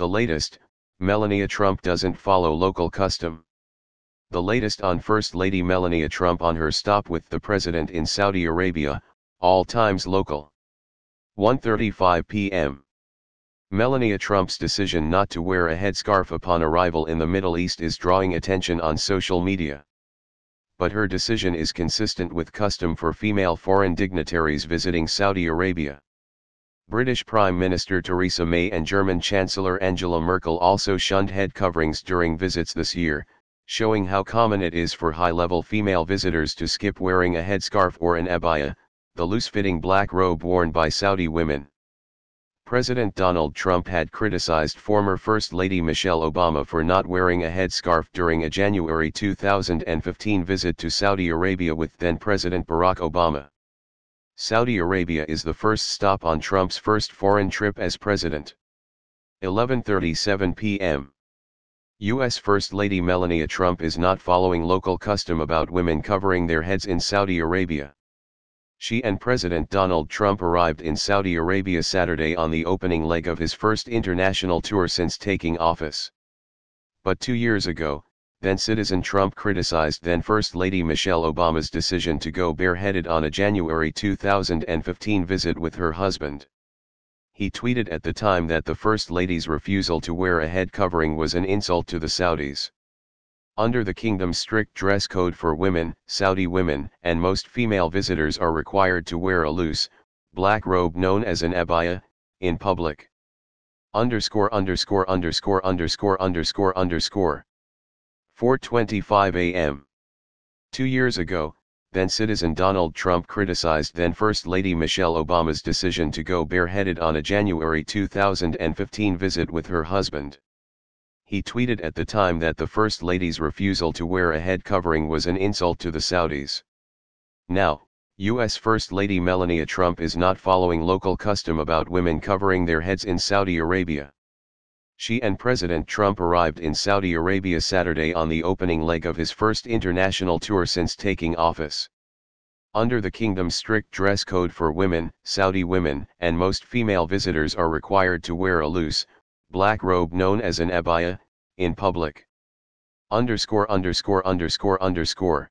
The latest, Melania Trump doesn't follow local custom. The latest on First Lady Melania Trump on her stop with the president in Saudi Arabia, all times local. 1.35 p.m. Melania Trump's decision not to wear a headscarf upon arrival in the Middle East is drawing attention on social media. But her decision is consistent with custom for female foreign dignitaries visiting Saudi Arabia. British Prime Minister Theresa May and German Chancellor Angela Merkel also shunned head coverings during visits this year, showing how common it is for high-level female visitors to skip wearing a headscarf or an abaya, the loose-fitting black robe worn by Saudi women. President Donald Trump had criticized former First Lady Michelle Obama for not wearing a headscarf during a January 2015 visit to Saudi Arabia with then-President Barack Obama. Saudi Arabia is the first stop on Trump's first foreign trip as president. 11:37 p.m. U.S. First Lady Melania Trump is not following local custom about women covering their heads in Saudi Arabia. She and President Donald Trump arrived in Saudi Arabia Saturday on the opening leg of his first international tour since taking office. But two years ago, then citizen Trump criticized then First Lady Michelle Obama's decision to go bareheaded on a January 2015 visit with her husband. He tweeted at the time that the First Lady's refusal to wear a head covering was an insult to the Saudis. Under the kingdom's strict dress code for women, Saudi women and most female visitors are required to wear a loose, black robe known as an abaya, in public. Underscore underscore underscore underscore underscore underscore 4.25 a.m. Two years ago, then-citizen Donald Trump criticized then-First Lady Michelle Obama's decision to go bareheaded on a January 2015 visit with her husband. He tweeted at the time that the First Lady's refusal to wear a head covering was an insult to the Saudis. Now, U.S. First Lady Melania Trump is not following local custom about women covering their heads in Saudi Arabia. She and President Trump arrived in Saudi Arabia Saturday on the opening leg of his first international tour since taking office. Under the kingdom's strict dress code for women, Saudi women and most female visitors are required to wear a loose, black robe known as an abaya, in public. Underscore underscore underscore underscore.